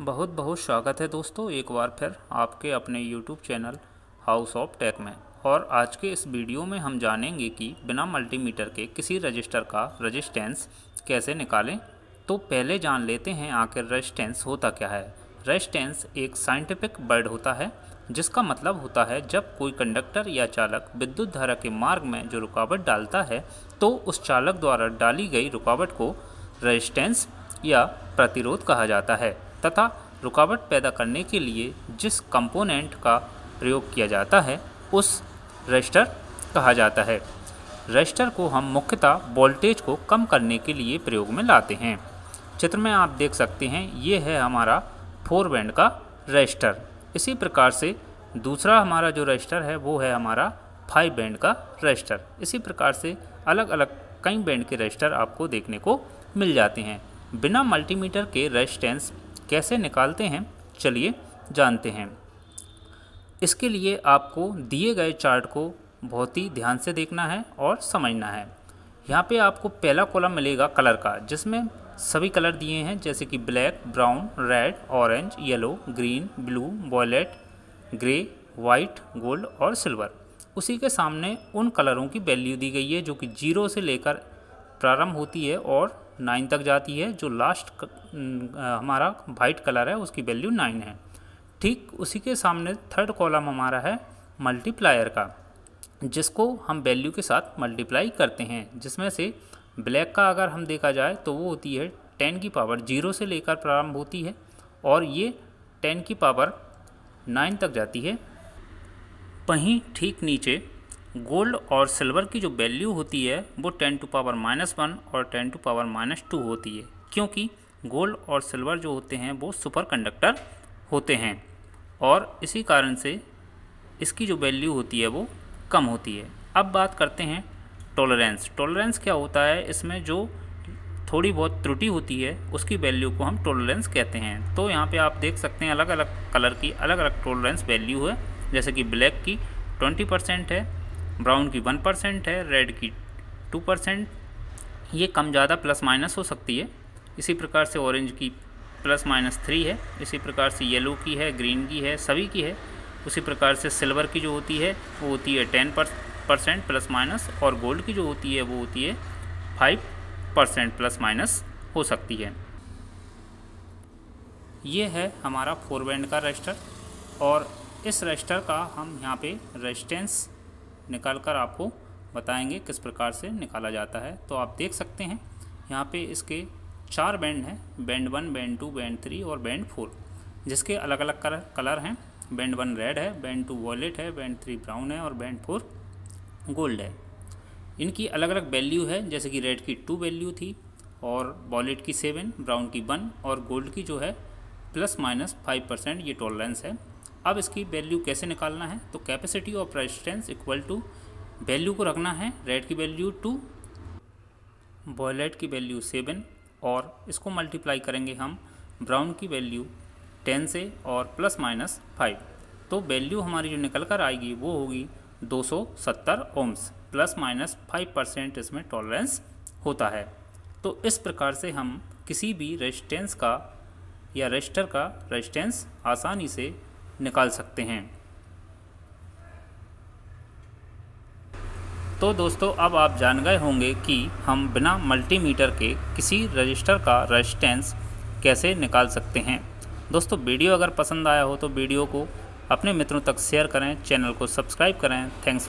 बहुत बहुत स्वागत है दोस्तों एक बार फिर आपके अपने YouTube channel house of tech में और आज के इस वीडियो में हम जानेंगे कि बिना मल्टीमीटर के किसी रजिस्टर का रजिस्टेंस कैसे निकालें तो पहले जान लेते हैं आखिर रजिस्टेंस होता क्या है रजिस्टेंस एक साइंटिफिक वर्ड होता है जिसका मतलब होता है जब कोई कंडक्टर या चालक विद्युत धारा के मार्ग में जो रुकावट डालता है तो उस चालक द्वारा डाली गई रुकावट को रजिस्टेंस या प्रतिरोध कहा जाता है तथा रुकावट पैदा करने के लिए जिस कंपोनेंट का प्रयोग किया जाता है उस रजिस्टर कहा जाता है रजिस्टर को हम मुख्यतः वोल्टेज को कम करने के लिए प्रयोग में लाते हैं चित्र में आप देख सकते हैं ये है हमारा फोर बैंड का रजिस्टर इसी प्रकार से दूसरा हमारा जो रजिस्टर है वो है हमारा फाइव बैंड का रजिस्टर इसी प्रकार से अलग अलग कई बैंड के रजिस्टर आपको देखने को मिल जाते हैं बिना मल्टीमीटर के रजिस्टेंस कैसे निकालते हैं चलिए जानते हैं इसके लिए आपको दिए गए चार्ट को बहुत ही ध्यान से देखना है और समझना है यहाँ पे आपको पहला कॉलम मिलेगा कलर का जिसमें सभी कलर दिए हैं जैसे कि black brown red orange yellow green blue violet grey white gold और सिल्वर उसी के सामने उन कलरों की वैल्यू दी गई है जो कि जीरो से लेकर प्रारंभ होती है और नाइन तक जाती है जो लास्ट हमारा वाइट कलर है उसकी वैल्यू नाइन है ठीक उसी के सामने थर्ड कॉलम हमारा है मल्टीप्लायर का जिसको हम वैल्यू के साथ मल्टीप्लाई करते हैं जिसमें से ब्लैक का अगर हम देखा जाए तो वो होती है टेन की पावर जीरो से लेकर प्रारंभ होती है और ये टेन की पावर नाइन तक जाती है वहीं ठीक नीचे गोल्ड और सिल्वर की जो वैल्यू होती है वो ten to power minus one और ten to power minus two होती है क्योंकि गोल्ड और सिल्वर जो होते हैं वो सुपर कंडक्टर होते हैं और इसी कारण से इसकी जो वैल्यू होती है वो कम होती है अब बात करते हैं टॉलरेंस टॉलरेंस क्या होता है इसमें जो थोड़ी बहुत त्रुटि होती है उसकी वैल्यू को हम टॉलरेंस कहते हैं तो यहाँ पे आप देख सकते हैं अलग अलग कलर की अलग अलग टॉलरेंस वैल्यू है जैसे कि ब्लैक की ट्वेंटी परसेंट है ब्राउन की वन परसेंट है रेड की टू परसेंट ये कम ज़्यादा प्लस माइनस हो सकती है इसी प्रकार से ऑरेंज की प्लस माइनस थ्री है इसी प्रकार से येलो की है ग्रीन की है सभी की है उसी प्रकार से सिल्वर की जो होती है वो होती है टेन परसेंट प्लस माइनस और गोल्ड की जो होती है वो होती है फाइव परसेंट प्लस माइनस हो सकती है ये है हमारा फोर बैंड का रजिस्टर और इस रजिस्टर का हम यहाँ पे रेजिस्टेंस निकाल कर आपको बताएंगे किस प्रकार से निकाला जाता है तो आप देख सकते हैं यहाँ पे इसके चार बैंड हैं band one band two band three और बैंड फोर जिसके अलग अलग कलर हैं बैंड वन रेड है बैंड टू वॉलेट है बैंड थ्री ब्राउन है और बैंड फोर गोल्ड है इनकी अलग अलग वैल्यू है जैसे कि रेड की टू वैल्यू थी और वॉलेट की सेवन ब्राउन की वन और गोल्ड की जो है प्लस माइनस फाइव परसेंट ये टॉलरेंस है अब इसकी वैल्यू कैसे निकालना है तो capacity of resistance equal to value को रखना है रेड की वैल्यू टू बॉयलेट की वैल्यू सेवन और इसको मल्टीप्लाई करेंगे हम ब्राउन की वैल्यू टेन से और प्लस माइनस फाइव तो वैल्यू हमारी जो निकल कर आएगी वो होगी 270 ohms plus minus five percent इसमें टॉलरेंस होता है तो इस प्रकार से हम किसी भी रेजिस्टेंस का या रजिस्टर का रेजिस्टेंस आसानी से निकाल सकते हैं तो दोस्तों अब आप जान गए होंगे कि हम बिना मल्टीमीटर के किसी रजिस्टर का रजिस्टेंस कैसे निकाल सकते हैं दोस्तों वीडियो अगर पसंद आया हो तो वीडियो को अपने मित्रों तक शेयर करें चैनल को सब्सक्राइब करें थैंक्स